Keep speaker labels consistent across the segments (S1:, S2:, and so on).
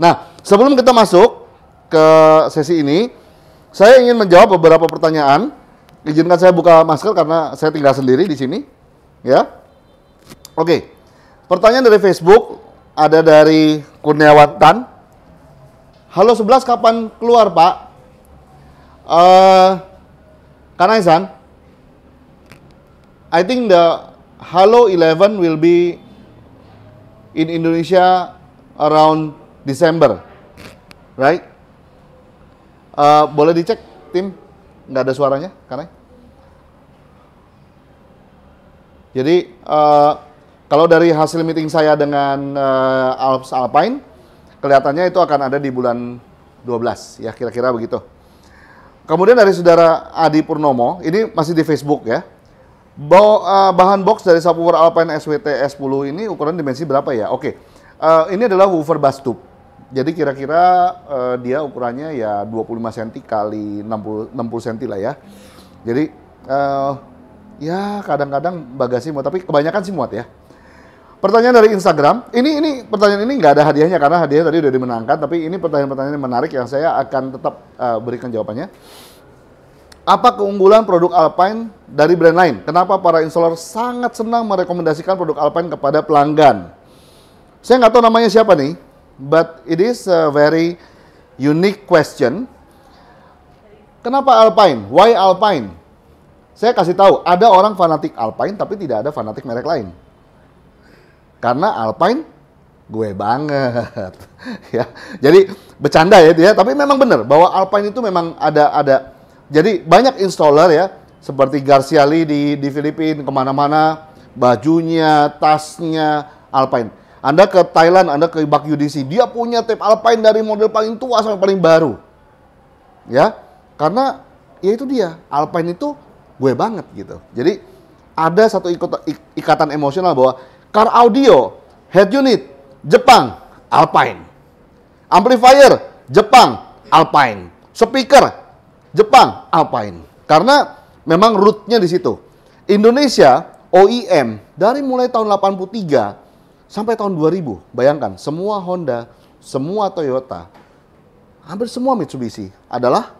S1: Nah, sebelum kita masuk ke
S2: sesi ini, saya ingin menjawab beberapa pertanyaan. Izinkan saya buka masker karena saya tinggal sendiri di sini, ya. Oke. Pertanyaan dari Facebook ada dari Kurniawan Tan. Halo 11 kapan keluar, Pak? Eh uh, Kanaisan, I think the Halo 11 will be in Indonesia around December, right? Uh, boleh dicek tim, nggak ada suaranya karena. Jadi uh, kalau dari hasil meeting saya dengan uh, Alps Alpine, kelihatannya itu akan ada di bulan 12 ya kira-kira begitu. Kemudian dari saudara Adi Purnomo, ini masih di Facebook ya. Eh, bahan box dari subwoofer Alpine SWT S10 ini ukuran dimensi berapa ya? Oke, okay. uh, eh, ini adalah woofer bass tube. Jadi kira-kira uh, dia ukurannya ya 25 cm kali 60, 60 cm lah ya. Jadi uh, ya kadang-kadang bagasi muat, tapi kebanyakan sih muat ya. Pertanyaan dari Instagram, ini ini pertanyaan ini nggak ada hadiahnya karena hadiah tadi udah dimenangkan, tapi ini pertanyaan-pertanyaan yang menarik yang saya akan tetap uh, berikan jawabannya. Apa keunggulan produk Alpine dari brand lain? Kenapa para installer sangat senang merekomendasikan produk Alpine kepada pelanggan? Saya nggak tahu namanya siapa nih, but it is a very unique question. Kenapa Alpine? Why Alpine? Saya kasih tahu, ada orang fanatik Alpine tapi tidak ada fanatik merek lain. Karena Alpine gue banget. ya. Jadi bercanda ya dia, tapi memang benar bahwa Alpine itu memang ada ada jadi banyak installer ya, seperti Garcia Lee di, di Filipina, kemana-mana, bajunya, tasnya, Alpine. Anda ke Thailand, Anda ke Bak UDC, dia punya tape Alpine dari model paling tua sampai paling baru. Ya, karena ya itu dia, Alpine itu gue banget gitu. Jadi ada satu ikatan emosional bahwa car audio, head unit, Jepang, Alpine. Amplifier, Jepang, Alpine. Speaker, Jepang Alpine. Karena memang rootnya di situ. Indonesia OEM dari mulai tahun 83 sampai tahun 2000. Bayangkan semua Honda, semua Toyota, hampir semua Mitsubishi adalah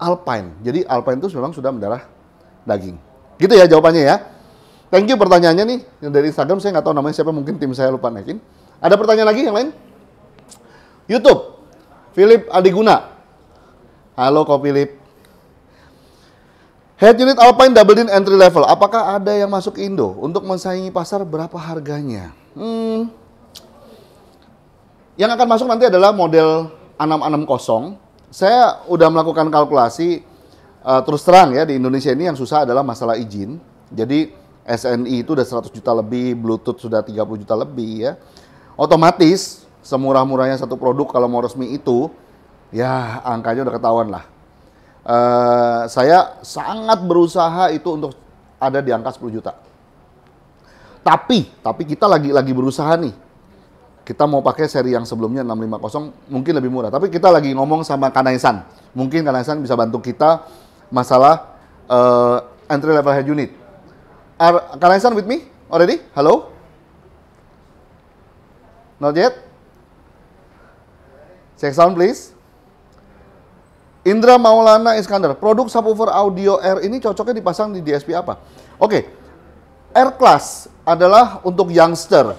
S2: Alpine. Jadi Alpine itu memang sudah mendarah daging. Gitu ya jawabannya ya. Thank you pertanyaannya nih yang dari Instagram saya nggak tahu namanya siapa mungkin tim saya lupa naikin. Ada pertanyaan lagi yang lain? YouTube. Philip Adiguna. Halo kok Philip. Head unit Alpine Double Din entry level, apakah ada yang masuk Indo untuk mensaingi pasar berapa harganya? Hmm. Yang akan masuk nanti adalah model 660. Saya udah melakukan kalkulasi uh, terus terang ya di Indonesia ini yang susah adalah masalah izin. Jadi SNI itu udah 100 juta lebih, Bluetooth sudah 30 juta lebih ya. Otomatis semurah-murahnya satu produk kalau mau resmi itu ya angkanya udah ketahuan lah uh, saya sangat berusaha itu untuk ada di angka 10 juta. Tapi, tapi kita lagi lagi berusaha nih. Kita mau pakai seri yang sebelumnya 650 mungkin lebih murah. Tapi kita lagi ngomong sama Kanaisan. Mungkin Kanaisan bisa bantu kita masalah uh, entry level head unit. Kanaisan with me already? Halo? Not yet? Check sound please. Indra Maulana Iskandar, produk subwoofer audio R ini cocoknya dipasang di DSP apa? Oke, okay. R class adalah untuk youngster.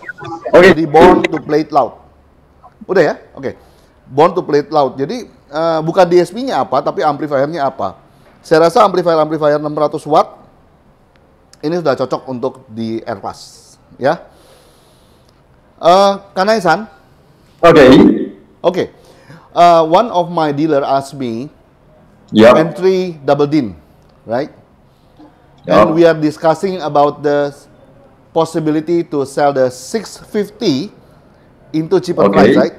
S2: Okay. Jadi born to play it loud. Udah ya? Oke. Okay. Born to play it loud. Jadi uh, bukan DSP-nya apa, tapi amplifiernya apa. Saya rasa amplifier-amplifier 600 watt ini sudah cocok untuk di R class. Ya. Uh, eh, Kanaisan. Oke. Okay. Oke. Okay. Uh, eh, one of my dealer asked me yep. double DIN, right? Yep. And we are discussing about the possibility to sell the 650 into cheaper okay. price, right?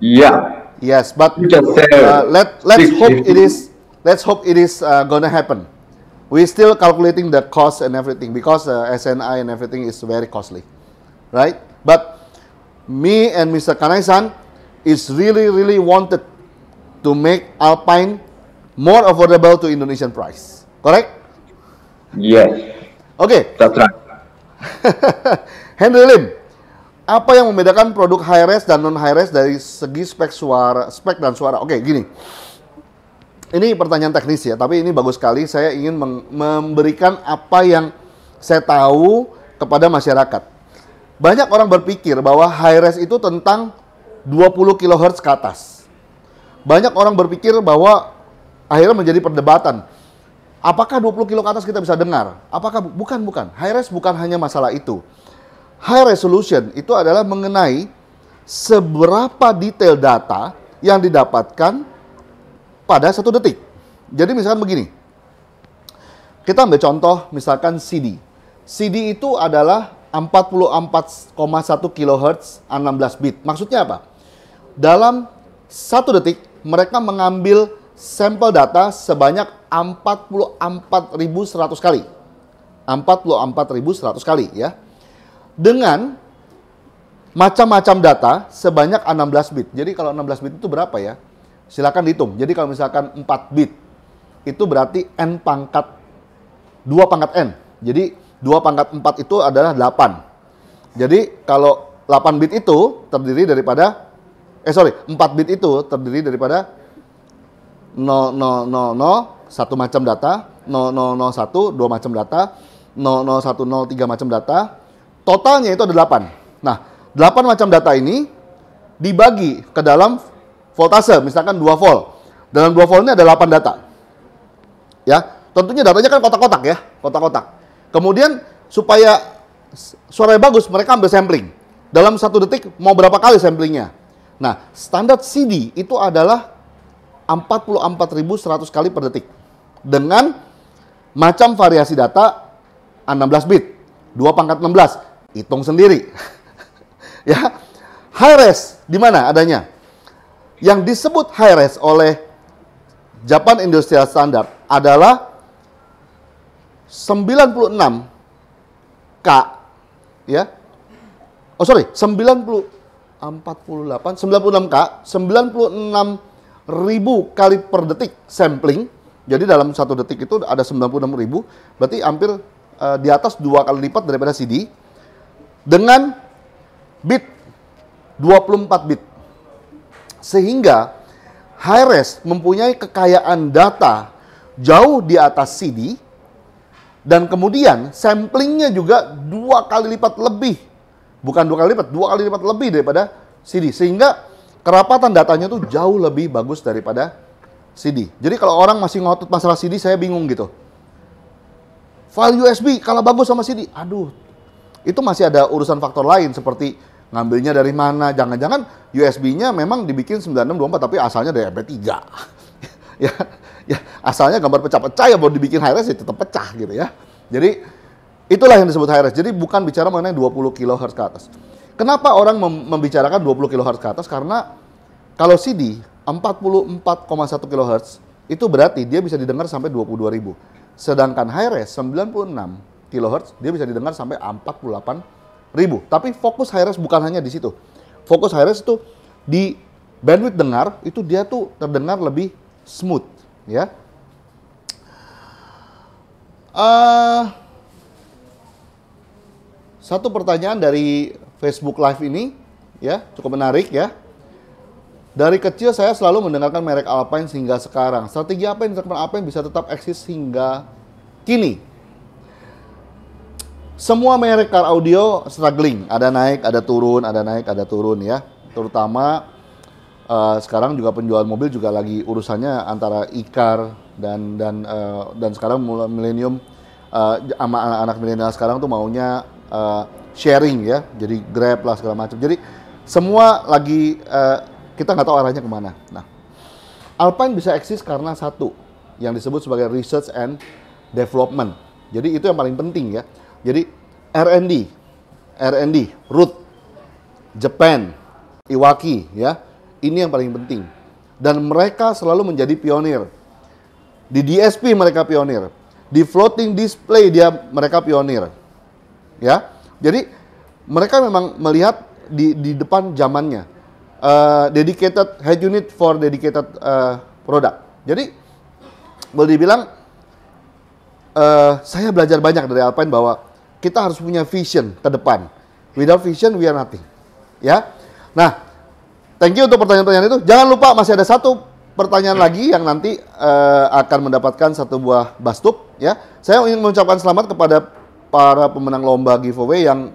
S2: Yeah. Yes, but uh, let let's hope it is let's hope it is uh, gonna happen. We're still calculating the cost and everything because uh, SNI and everything is very costly, right? But me and Mr. Kanai-san is really really wanted to make Alpine more affordable to Indonesian price. Correct? Yes. Oke. Okay. That's right. Henry Lim, apa yang membedakan produk high res dan non high res dari segi spek suara, spek dan suara? Oke, okay, gini. Ini pertanyaan teknis ya, tapi ini bagus sekali. Saya ingin memberikan apa yang saya tahu kepada masyarakat. Banyak orang berpikir bahwa high res itu tentang 20 kHz ke atas. Banyak orang berpikir bahwa akhirnya menjadi perdebatan. Apakah 20 kilo ke atas kita bisa dengar? Apakah bukan bukan? High res bukan hanya masalah itu. High resolution itu adalah mengenai seberapa detail data yang didapatkan pada satu detik. Jadi misalkan begini, kita ambil contoh misalkan CD. CD itu adalah 44,1 kHz 16 bit. Maksudnya apa? Dalam satu detik mereka mengambil sampel data sebanyak 44.100 kali. 44.100 kali ya. Dengan macam-macam data sebanyak 16 bit. Jadi kalau 16 bit itu berapa ya? Silakan dihitung. Jadi kalau misalkan 4 bit itu berarti n pangkat 2 pangkat n. Jadi 2 pangkat 4 itu adalah 8. Jadi kalau 8 bit itu terdiri daripada eh sorry 4 bit itu terdiri daripada 0 satu macam data satu dua macam data 0, tiga macam data totalnya itu ada 8 nah 8 macam data ini dibagi ke dalam voltase misalkan 2 volt dalam 2 volt ini ada 8 data ya tentunya datanya kan kotak-kotak ya kotak-kotak kemudian supaya suaranya bagus mereka ambil sampling dalam satu detik mau berapa kali samplingnya Nah, standar CD itu adalah 44.100 kali per detik. Dengan macam variasi data 16 bit, 2 pangkat 16, hitung sendiri. ya. High res di mana adanya? Yang disebut high res oleh Japan Industrial Standard adalah 96 K ya. Oh sorry, 90 48, 96K, 96 ribu kali per detik sampling. Jadi dalam satu detik itu ada 96 ribu, berarti hampir uh, di atas dua kali lipat daripada CD. Dengan bit 24 bit. Sehingga Hi-Res mempunyai kekayaan data jauh di atas CD dan kemudian samplingnya juga dua kali lipat lebih bukan dua kali lipat, dua kali lipat lebih daripada CD. Sehingga kerapatan datanya tuh jauh lebih bagus daripada CD. Jadi kalau orang masih ngotot masalah CD, saya bingung gitu. File USB kalau bagus sama CD. Aduh, itu masih ada urusan faktor lain seperti ngambilnya dari mana. Jangan-jangan USB-nya memang dibikin 9624 tapi asalnya dari MP3. Ya, ya, ya asalnya gambar pecah-pecah ya baru dibikin high res ya tetap pecah gitu ya. Jadi Itulah yang disebut high res. Jadi bukan bicara mengenai 20 kHz ke atas. Kenapa orang mem membicarakan 20 kHz ke atas? Karena kalau CD 44,1 kHz itu berarti dia bisa didengar sampai 22.000. Sedangkan high res 96 kHz dia bisa didengar sampai 48.000. Tapi fokus high res bukan hanya di situ. Fokus high res itu di bandwidth dengar itu dia tuh terdengar lebih smooth ya. Uh, satu pertanyaan dari Facebook Live ini, ya cukup menarik ya. Dari kecil saya selalu mendengarkan merek Alpine sehingga sekarang. Strategi apa yang diterapkan Alpine bisa tetap eksis hingga kini? Semua merek car audio struggling, ada naik, ada turun, ada naik, ada turun ya. Terutama uh, sekarang juga penjualan mobil juga lagi urusannya antara ikar dan dan uh, dan sekarang milenium uh, sama anak-anak milenial sekarang tuh maunya uh, sharing ya, jadi Grab lah segala macam. Jadi semua lagi uh, kita nggak tahu arahnya kemana. Nah, Alpine bisa eksis karena satu yang disebut sebagai research and development. Jadi itu yang paling penting ya. Jadi R&D, R&D, root, Japan, Iwaki ya. Ini yang paling penting. Dan mereka selalu menjadi pionir. Di DSP mereka pionir. Di floating display dia mereka pionir ya. Jadi mereka memang melihat di di depan zamannya. Uh, dedicated head unit for dedicated uh, product. Jadi boleh dibilang uh, saya belajar banyak dari Alpine bahwa kita harus punya vision ke depan. Without vision we are nothing. Ya. Nah, thank you untuk pertanyaan-pertanyaan itu. Jangan lupa masih ada satu pertanyaan hmm. lagi yang nanti uh, akan mendapatkan satu buah bastuk. ya. Saya ingin mengucapkan selamat kepada para pemenang lomba giveaway yang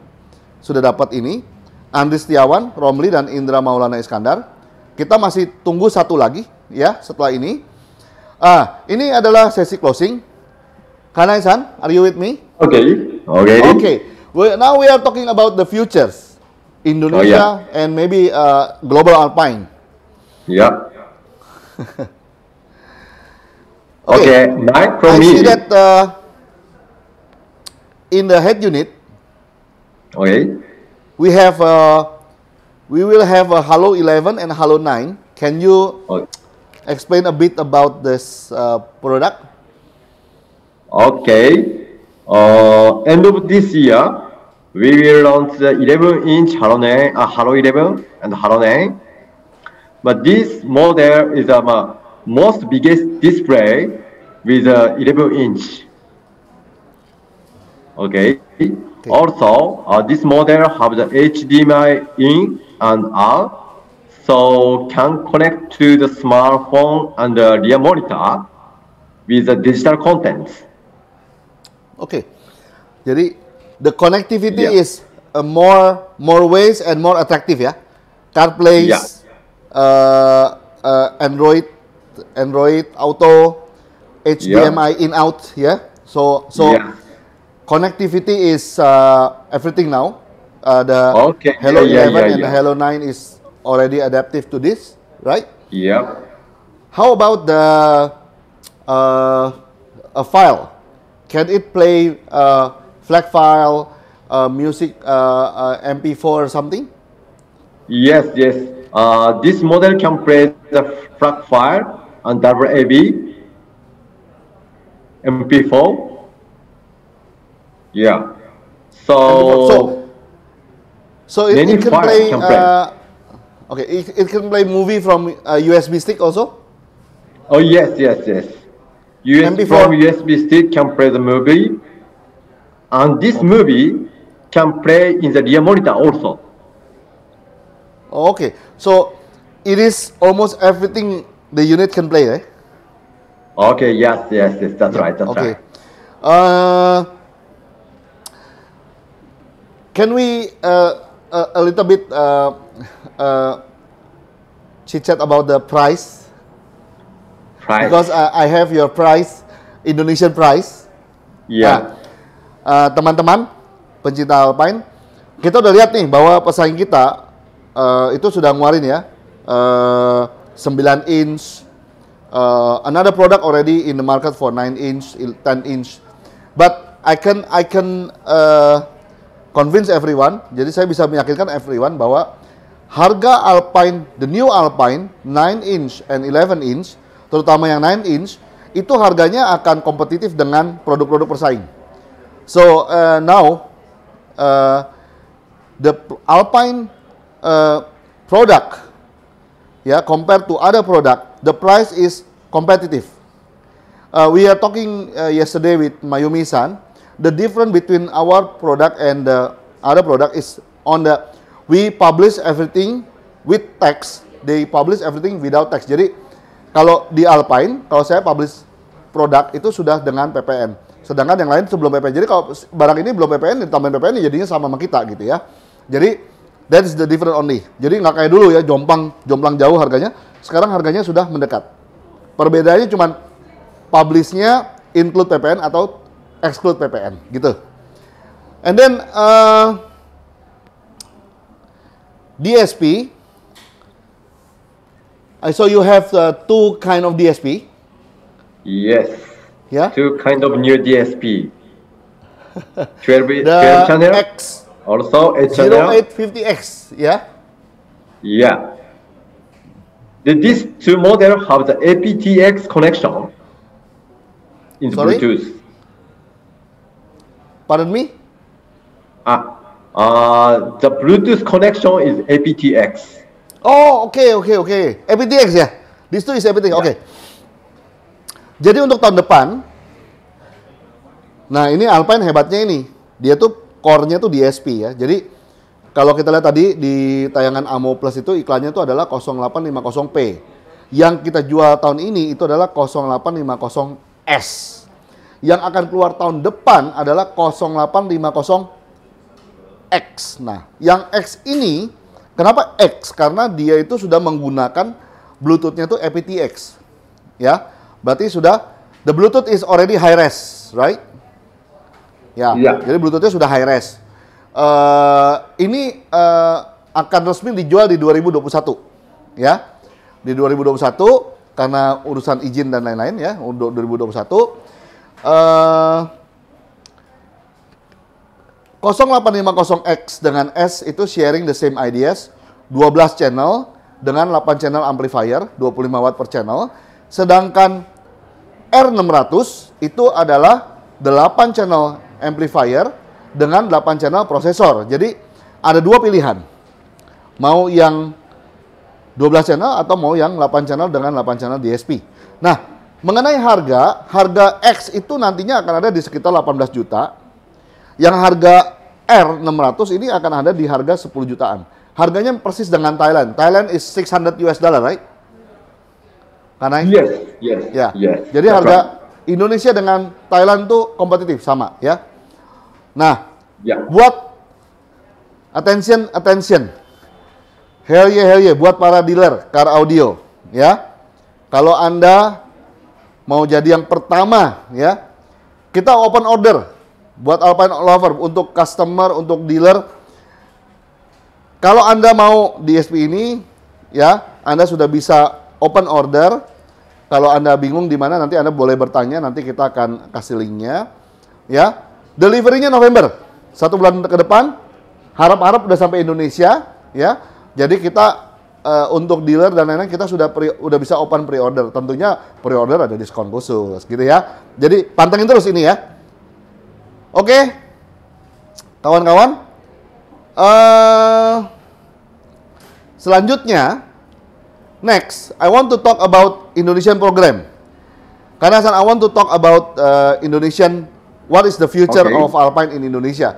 S2: sudah dapat ini. Andri Setiawan, Romli, dan Indra Maulana Iskandar. Kita masih tunggu satu lagi ya setelah ini. Ah, ini adalah sesi closing. Kanai-san, are you with me?
S1: Oke. Okay. Oke. Okay. Okay.
S2: Well, now we are talking about the futures.
S1: Indonesia
S2: oh, yeah. and maybe uh, global alpine. Yeah.
S1: okay. okay, from I me. see that
S2: uh, in the head unit, okay, we have a, uh, we will have a Halo 11 and Halo 9. Can you okay. Oh. explain a bit about this uh, product?
S1: Okay, uh, end of this year, we will launch the 11 inch Halo 9, uh, Halo 11 and Halo 9. But this model is a um, uh, most biggest display with uh, 11 inch. Okay. Also, uh, this model have the HDMI in and out, so can connect to the smartphone and the rear monitor with the digital contents.
S2: Okay. Jadi the connectivity yeah. is uh, more more ways and more attractive ya. Yeah? CarPlay, yeah. uh, uh, Android, Android Auto, HDMI yeah. in out ya. Yeah? So so yeah connectivity is uh, everything now. Uh, the okay. Hello yeah, 11 yeah, yeah, and the Hello 9 is already adaptive to this, right? Yeah. How about the uh, a file? Can it play uh, FLAC file, uh, music, uh, uh, MP4 or
S1: something? Yes, yes. this model can play the FLAC file and WAV, MP4, yeah. So, so, so it, it can play. Can play.
S2: Uh, okay, it, it can play movie from a uh, USB stick also.
S1: Oh yes, yes, yes. USB from USB stick can play the movie, and this okay. movie can play in the rear monitor also. Okay, so it is almost everything
S2: the unit can play, right?
S1: Eh? Okay. Yes. Yes. Yes. That's right. That's okay. right.
S2: Uh, Can we uh, a, uh, a little bit uh, uh, chit chat about the price? Price. Because uh, I have your price, Indonesian price. Yeah. Nah, uh, teman-teman pencinta Alpine, kita udah lihat nih bahwa pesaing kita uh, itu sudah nguarin ya uh, 9 inch. Uh, another product already in the market for 9 inch, 10 inch. But I can I can uh, convince everyone. Jadi saya bisa meyakinkan everyone bahwa harga Alpine, the new Alpine 9 inch and 11 inch, terutama yang 9 inch, itu harganya akan kompetitif dengan produk-produk persaing. So uh, now uh, the Alpine uh, product, ya yeah, compared to other product, the price is competitive. Uh, we are talking uh, yesterday with Mayumi-san the difference between our product and the other product is on the we publish everything with text. They publish everything without text. Jadi kalau di Alpine, kalau saya publish produk itu sudah dengan PPN. Sedangkan yang lain sebelum PPN. Jadi kalau barang ini belum PPN, ditambahin PPN ya jadinya sama sama kita gitu ya. Jadi that is the different only. Jadi nggak kayak dulu ya jomplang jomplang jauh harganya. Sekarang harganya sudah mendekat. Perbedaannya cuman publishnya include PPN atau exclude PPN gitu. And then uh, DSP. I saw you have uh, two kind of DSP.
S1: Yes. Yeah. Two kind of new DSP. 12, 12 channel. X. Also 8 channel.
S2: 0850X. Yeah.
S1: Yeah. The, these two models have the aptX connection in Sorry? Bluetooth. Pardon me? Ah, uh, the Bluetooth connection is aptX. Oh, oke, okay, oke, okay, oke. Okay. aptX ya? This is
S2: aptX, yeah. oke. Okay. Jadi untuk tahun depan, nah ini Alpine hebatnya ini. Dia tuh core-nya tuh DSP ya. Jadi kalau kita lihat tadi di tayangan AMO Plus itu iklannya itu adalah 0850p. Yang kita jual tahun ini itu adalah 0850S yang akan keluar tahun depan adalah 0850X. Nah, yang X ini kenapa X? Karena dia itu sudah menggunakan Bluetooth-nya itu aptX. Ya. Berarti sudah the Bluetooth is already high res, right? Ya. ya. Jadi Bluetooth-nya sudah high res. Uh, ini uh, akan resmi dijual di 2021. Ya. Di 2021 karena urusan izin dan lain-lain ya, untuk 2021 uh, eh, 0850X dengan S itu sharing the same ideas, 12 channel dengan 8 channel amplifier, 25 watt per channel. Sedangkan R600 itu adalah 8 channel amplifier dengan 8 channel prosesor. Jadi ada dua pilihan. Mau yang 12 channel atau mau yang 8 channel dengan 8 channel DSP. Nah, Mengenai harga, harga X itu nantinya akan ada di sekitar 18 juta. Yang harga R 600 ini akan ada di harga 10 jutaan. Harganya persis dengan Thailand. Thailand is 600 US dollar, right? Karena yes,
S1: yes, ya. Yes, Jadi yes. harga
S2: Indonesia dengan Thailand tuh kompetitif sama, ya. Nah, yeah. buat attention, attention. Hell yeah, hell yeah, buat para dealer car audio, ya. Kalau Anda mau jadi yang pertama ya. Kita open order buat Alpine Lover untuk customer, untuk dealer. Kalau Anda mau DSP ini ya, Anda sudah bisa open order. Kalau Anda bingung di mana nanti Anda boleh bertanya, nanti kita akan kasih linknya. Ya, deliverynya November, satu bulan ke depan. Harap-harap udah sampai Indonesia, ya. Jadi kita uh, untuk dealer dan lain-lain kita sudah pre, udah bisa open pre-order. Tentunya pre-order ada diskon khusus gitu ya. Jadi pantengin terus ini ya. Oke. Kawan-kawan. Uh, selanjutnya next I want to talk about Indonesian program. Karena I want to talk about uh, Indonesian what is the future okay. of Alpine in Indonesia.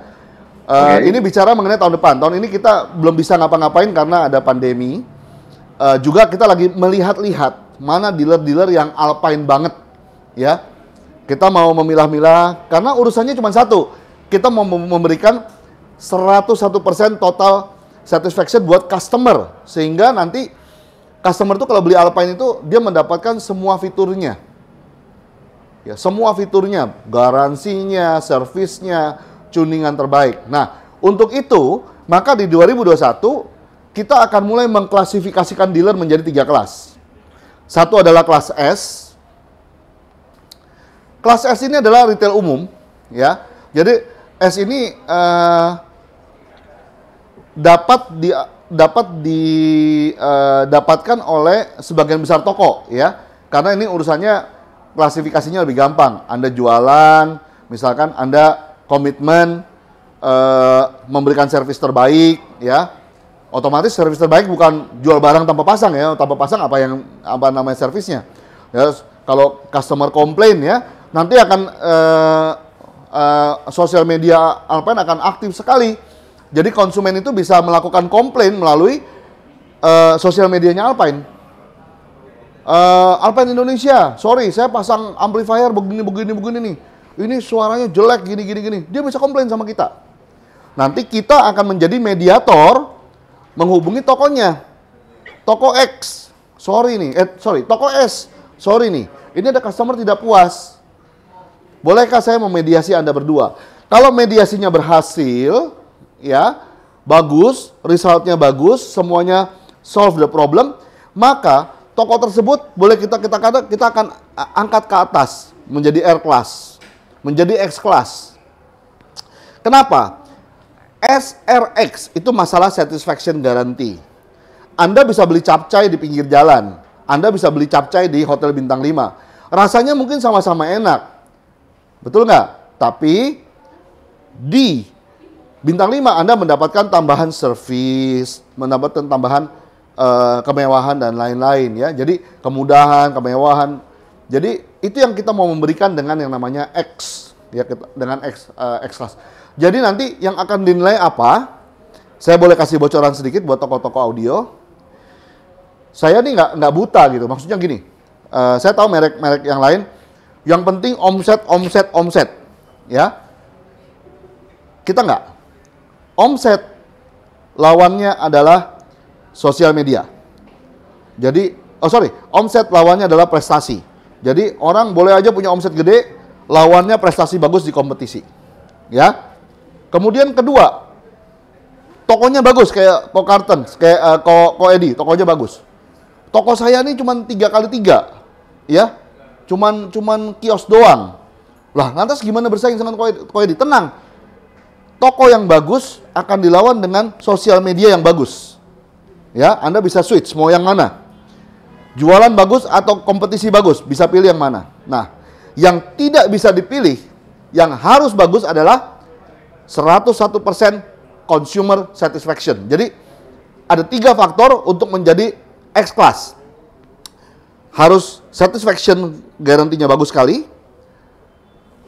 S2: Uh, okay. Ini bicara mengenai tahun depan. Tahun ini kita belum bisa ngapa-ngapain karena ada pandemi Uh, juga kita lagi melihat-lihat mana dealer-dealer yang alpine banget, ya. Kita mau memilah-milah karena urusannya cuma satu. Kita mau memberikan 101% total satisfaction buat customer sehingga nanti customer itu kalau beli Alpine itu dia mendapatkan semua fiturnya. Ya, semua fiturnya, garansinya, servisnya, tuningan terbaik. Nah, untuk itu maka di 2021 kita akan mulai mengklasifikasikan dealer menjadi tiga kelas. Satu adalah kelas S. Kelas S ini adalah retail umum, ya. Jadi S ini uh, dapat di dapat didapatkan eh, uh, oleh sebagian besar toko ya karena ini urusannya klasifikasinya lebih gampang Anda jualan misalkan Anda komitmen uh, memberikan servis terbaik ya otomatis servis terbaik bukan jual barang tanpa pasang ya, tanpa pasang apa yang apa namanya servisnya. Ya, kalau customer komplain ya, nanti akan uh, uh, sosial media Alpen akan aktif sekali. Jadi konsumen itu bisa melakukan komplain melalui uh, sosial medianya Alpine. Uh, Alpine Indonesia, sorry saya pasang amplifier begini begini begini nih. Ini suaranya jelek gini gini gini. Dia bisa komplain sama kita. Nanti kita akan menjadi mediator menghubungi tokonya. Toko X, sorry nih, eh sorry, toko S, sorry nih, ini ada customer tidak puas. Bolehkah saya memediasi Anda berdua? Kalau mediasinya berhasil, ya, bagus, resultnya bagus, semuanya solve the problem, maka toko tersebut boleh kita kita kata kita akan angkat ke atas menjadi R class, menjadi X class. Kenapa? SRX itu masalah satisfaction guarantee. Anda bisa beli capcai di pinggir jalan. Anda bisa beli capcai di Hotel Bintang 5. Rasanya mungkin sama-sama enak. Betul nggak? Tapi di Bintang 5 Anda mendapatkan tambahan servis, mendapatkan tambahan uh, kemewahan dan lain-lain ya. Jadi kemudahan, kemewahan. Jadi itu yang kita mau memberikan dengan yang namanya X ya dengan X, uh, X class. Jadi nanti yang akan dinilai apa? Saya boleh kasih bocoran sedikit buat toko-toko audio. Saya nih nggak nggak buta gitu. Maksudnya gini, uh, saya tahu merek-merek yang lain. Yang penting omset, omset, omset, ya. Kita nggak. Omset lawannya adalah sosial media. Jadi, oh sorry, omset lawannya adalah prestasi. Jadi orang boleh aja punya omset gede, lawannya prestasi bagus di kompetisi. Ya. Kemudian kedua, tokonya bagus kayak Ko Karten, kayak uh, Ko, Ko Edi, tokonya bagus. Toko saya ini cuma tiga kali tiga, ya, cuman cuman kios doang. Lah, lantas gimana bersaing dengan Ko Edi? Tenang, toko yang bagus akan dilawan dengan sosial media yang bagus. Ya, Anda bisa switch mau yang mana. Jualan bagus atau kompetisi bagus, bisa pilih yang mana. Nah, yang tidak bisa dipilih, yang harus bagus adalah 101% consumer satisfaction. Jadi ada tiga faktor untuk menjadi X-Class. Harus satisfaction garantinya bagus sekali,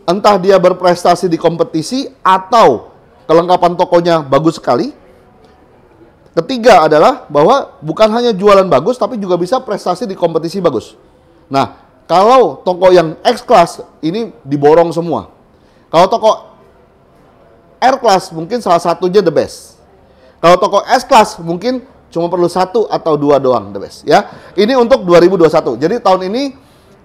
S2: entah dia berprestasi di kompetisi atau kelengkapan tokonya bagus sekali. Ketiga adalah bahwa bukan hanya jualan bagus, tapi juga bisa prestasi di kompetisi bagus. Nah, kalau toko yang X class ini diborong semua. Kalau toko R class mungkin salah satunya the best. Kalau toko S class mungkin cuma perlu satu atau dua doang the best ya. Ini untuk 2021. Jadi tahun ini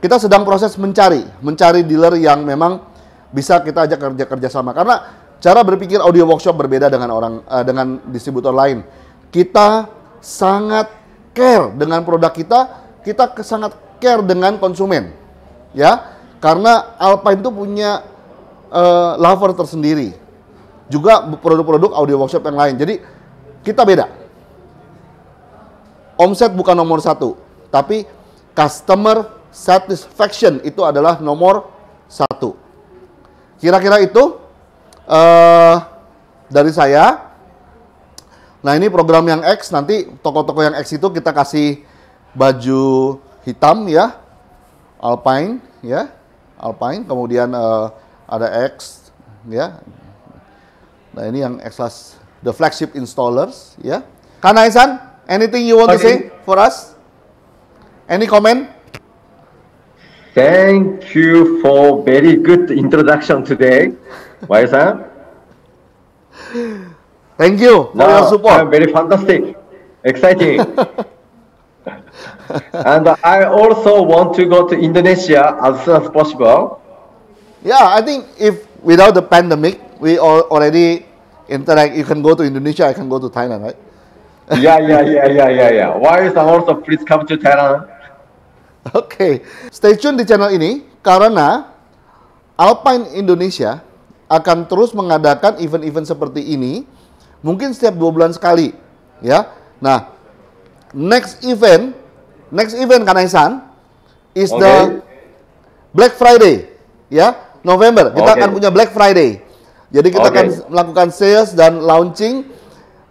S2: kita sedang proses mencari, mencari dealer yang memang bisa kita ajak kerja kerja sama karena cara berpikir audio workshop berbeda dengan orang uh, dengan distributor lain. Kita sangat care dengan produk kita, kita sangat care dengan konsumen. Ya, karena Alpine itu punya uh, lover tersendiri. Juga produk-produk audio workshop yang lain. Jadi kita beda. Omset bukan nomor satu, tapi customer satisfaction itu adalah nomor satu. Kira-kira itu uh, dari saya. Nah ini program yang X nanti toko-toko yang X itu kita kasih baju hitam ya, Alpine ya, Alpine. Kemudian uh, ada X ya. Nah ini yang X the flagship installers ya. Kanaisan, anything you want okay. to say
S1: for us? Any comment? Thank you for very good introduction today, Waisan. Thank you for now, your support. I'm very fantastic, exciting. and I also want to go to Indonesia as soon as possible. Yeah, I think if without
S2: the pandemic, we already interact. You can go to Indonesia. I can go to Thailand, right?
S1: yeah, yeah, yeah, yeah, yeah, yeah. Why is also please come to Thailand? okay.
S2: stay tune di channel ini karena Alpine Indonesia akan terus mengadakan event-event seperti ini, mungkin setiap dua bulan sekali, ya. Nah, next event Next event Kanaisan is okay. the Black Friday, ya November. Kita okay. akan punya Black Friday. Jadi kita okay. akan melakukan sales dan launching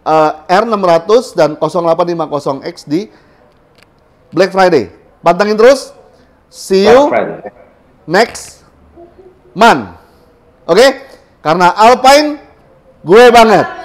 S2: uh, eh, R600 dan 0850X di Black Friday. Pantengin terus. See you next month. Oke? Okay?
S1: Karena Alpine gue banget.